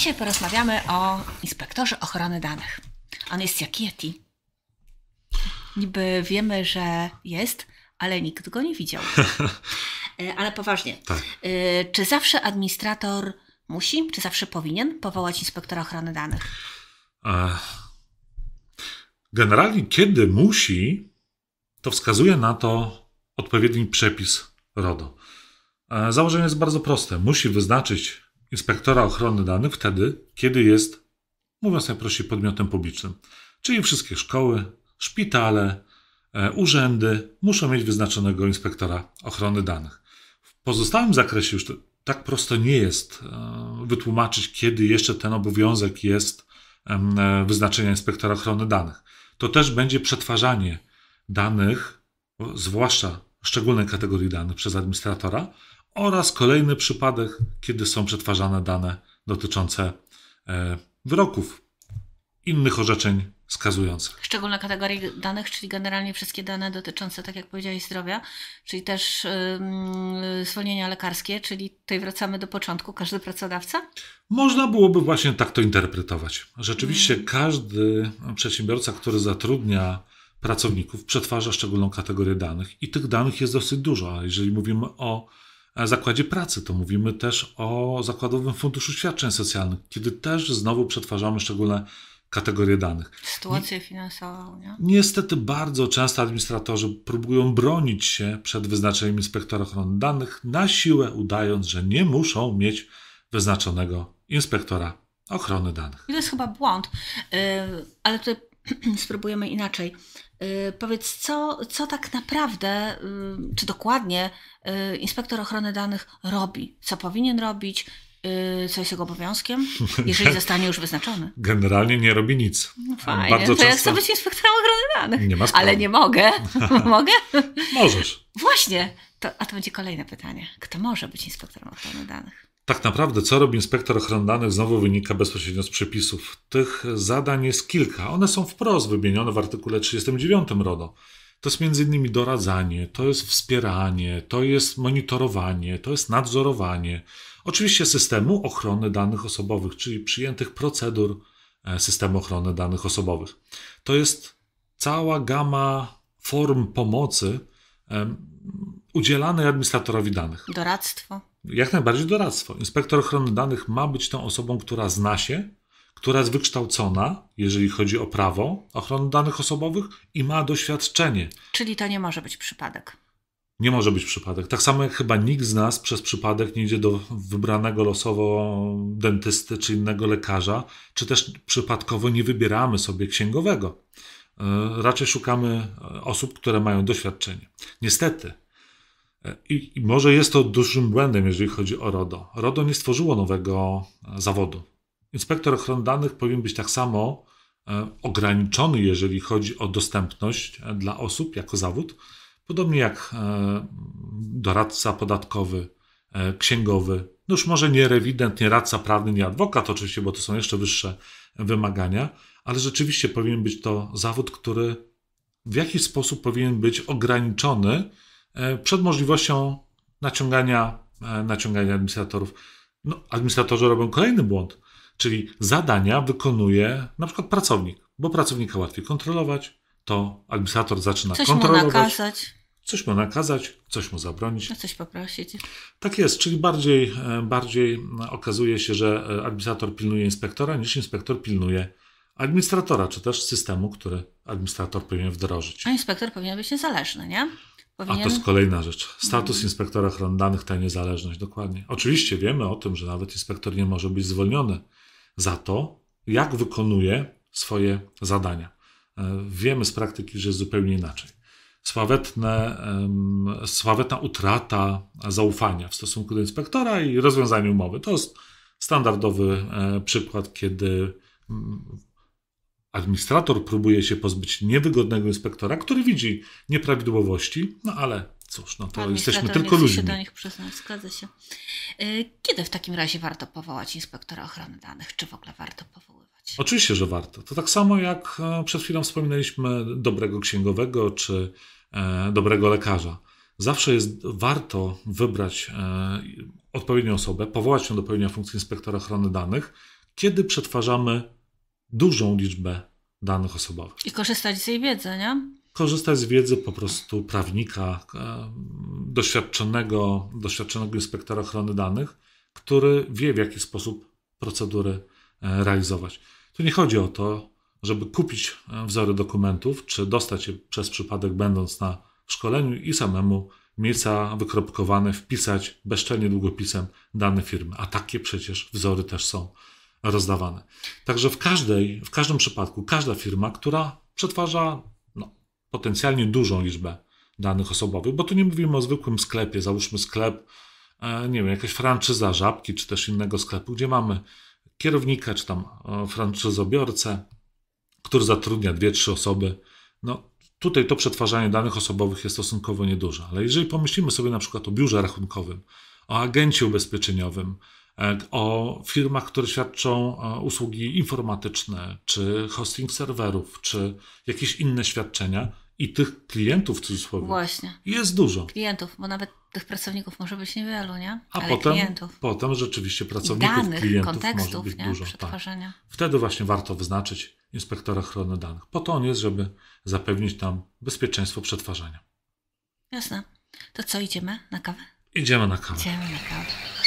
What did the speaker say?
Dzisiaj porozmawiamy o inspektorze ochrony danych. On jest jak Yeti. Niby wiemy, że jest, ale nikt go nie widział. E, ale poważnie. Tak. E, czy zawsze administrator musi, czy zawsze powinien powołać inspektora ochrony danych? E, generalnie, kiedy musi, to wskazuje na to odpowiedni przepis RODO. Założenie jest bardzo proste. Musi wyznaczyć inspektora ochrony danych wtedy, kiedy jest, mówiąc no najprościej, podmiotem publicznym. Czyli wszystkie szkoły, szpitale, e, urzędy muszą mieć wyznaczonego inspektora ochrony danych. W pozostałym zakresie już tak prosto nie jest e, wytłumaczyć, kiedy jeszcze ten obowiązek jest e, wyznaczenia inspektora ochrony danych. To też będzie przetwarzanie danych, zwłaszcza szczególnej kategorii danych przez administratora oraz kolejny przypadek, kiedy są przetwarzane dane dotyczące e, wyroków, innych orzeczeń skazujących. Szczególne kategorie danych, czyli generalnie wszystkie dane dotyczące, tak jak powiedziałeś, zdrowia, czyli też yy, zwolnienia lekarskie, czyli tutaj wracamy do początku, każdy pracodawca? Można byłoby właśnie tak to interpretować. Rzeczywiście hmm. każdy przedsiębiorca, który zatrudnia pracowników przetwarza szczególną kategorię danych i tych danych jest dosyć dużo, a jeżeli mówimy o e, zakładzie pracy, to mówimy też o zakładowym funduszu świadczeń socjalnych, kiedy też znowu przetwarzamy szczególne kategorie danych. Sytuację finansową, nie? Niestety bardzo często administratorzy próbują bronić się przed wyznaczeniem inspektora ochrony danych na siłę, udając, że nie muszą mieć wyznaczonego inspektora ochrony danych. I to jest chyba błąd, y, ale tutaj spróbujemy inaczej. Y, powiedz, co, co tak naprawdę, y, czy dokładnie y, inspektor ochrony danych robi? Co powinien robić? co jest jego obowiązkiem, jeżeli zostanie już wyznaczony. Generalnie nie robi nic. No fajnie, Bardzo to ja chcę być inspektorem ochrony danych. Nie ma sprawy. Ale nie mogę. mogę? Możesz. Właśnie. To, a to będzie kolejne pytanie. Kto może być inspektorem ochrony danych? Tak naprawdę, co robi inspektor ochrony danych, znowu wynika bezpośrednio z przepisów. Tych zadań jest kilka. One są wprost wymienione w artykule 39 RODO. To jest m.in. doradzanie, to jest wspieranie, to jest monitorowanie, to jest nadzorowanie. Oczywiście systemu ochrony danych osobowych, czyli przyjętych procedur e, systemu ochrony danych osobowych. To jest cała gama form pomocy udzielanej administratorowi danych. Doradztwo. Jak najbardziej doradztwo. Inspektor ochrony danych ma być tą osobą, która zna się, która jest wykształcona, jeżeli chodzi o prawo ochrony danych osobowych i ma doświadczenie. Czyli to nie może być przypadek. Nie może być przypadek. Tak samo jak chyba nikt z nas przez przypadek nie idzie do wybranego losowo dentysty czy innego lekarza, czy też przypadkowo nie wybieramy sobie księgowego. E, raczej szukamy e, osób, które mają doświadczenie. Niestety, i, I, może jest to dużym błędem, jeżeli chodzi o RODO. RODO nie stworzyło nowego e, zawodu. Inspektor ochrony danych powinien być tak samo e, ograniczony, jeżeli chodzi o dostępność e, dla osób jako zawód, podobnie jak doradca podatkowy, księgowy, no już może nie rewident, nie radca prawny, nie adwokat oczywiście, bo to są jeszcze wyższe wymagania, ale rzeczywiście powinien być to zawód, który w jakiś sposób powinien być ograniczony, E, przed możliwością naciągania, e, naciągania administratorów. No, administratorzy robią kolejny błąd, czyli zadania wykonuje na przykład pracownik, bo pracownika łatwiej kontrolować, to administrator zaczyna coś kontrolować. Coś mu nakazać. Coś mu nakazać, coś mu zabronić. No coś poprosić. Tak jest, czyli bardziej, e, bardziej okazuje się, że administrator pilnuje inspektora niż inspektor pilnuje administratora, czy też systemu, który administrator powinien wdrożyć. A inspektor powinien być niezależny, nie? Powinien... A to jest kolejna rzecz. Mhm. Status inspektora ochrony danych, ta niezależność, dokładnie. Oczywiście wiemy o tym, że nawet inspektor nie może być zwolniony za to, jak wykonuje swoje zadania. E, wiemy z praktyki, że jest zupełnie inaczej. Sławetne, sławetna utrata zaufania w stosunku do inspektora i rozwiązanie umowy. To jest standardowy e, przykład, kiedy Administrator próbuje się pozbyć niewygodnego inspektora, który widzi nieprawidłowości, no ale cóż, no to jesteśmy tylko nie ludźmi. się do nich przyznać, zgadza się. Y, kiedy w takim razie warto powołać inspektora ochrony danych? Czy w ogóle warto powoływać? Oczywiście, że warto. To tak samo jak e, przed chwilą wspominaliśmy dobrego księgowego czy e, dobrego lekarza. Zawsze jest warto wybrać e, odpowiednią osobę, powołać ją do pełnienia funkcji inspektora ochrony danych, kiedy przetwarzamy dużą liczbę danych osobowych. I korzystać z jej wiedzy, nie? Korzystać z wiedzy po prostu prawnika, e, doświadczonego, doświadczonego inspektora ochrony danych, który wie, w jaki sposób procedury e, realizować. Tu nie chodzi o to, żeby kupić e, wzory dokumentów, czy dostać je przez przypadek, będąc na szkoleniu i samemu miejsca wykropkowane wpisać bezczelnie długopisem dane firmy. A takie przecież wzory też są rozdawane. Także w, każdej, w każdym przypadku każda firma, która przetwarza no, potencjalnie dużą liczbę danych osobowych, bo tu nie mówimy o zwykłym sklepie, załóżmy sklep, e, nie wiem, jakaś franczyza żabki czy też innego sklepu, gdzie mamy kierownika czy tam e, franczyzobiorcę, który zatrudnia 2-3 osoby. No, tutaj to przetwarzanie danych osobowych jest stosunkowo nieduże, ale jeżeli pomyślimy sobie na przykład o biurze rachunkowym, o agencie ubezpieczeniowym, o firmach, które świadczą e, usługi informatyczne, czy hosting serwerów, czy jakieś inne świadczenia. I tych klientów w cudzysłowie Właśnie. jest dużo. Klientów, bo nawet tych pracowników może być niewielu, nie? A Ale potem, klientów. potem rzeczywiście pracowników, danych, klientów kontekstów, może być nie? dużo. Przetwarzania. Tak. Wtedy właśnie warto wyznaczyć inspektora ochrony danych. Po to on jest, żeby zapewnić tam bezpieczeństwo przetwarzania. Jasne. To co, idziemy na kawę? Idziemy na kawę. Idziemy na kawę.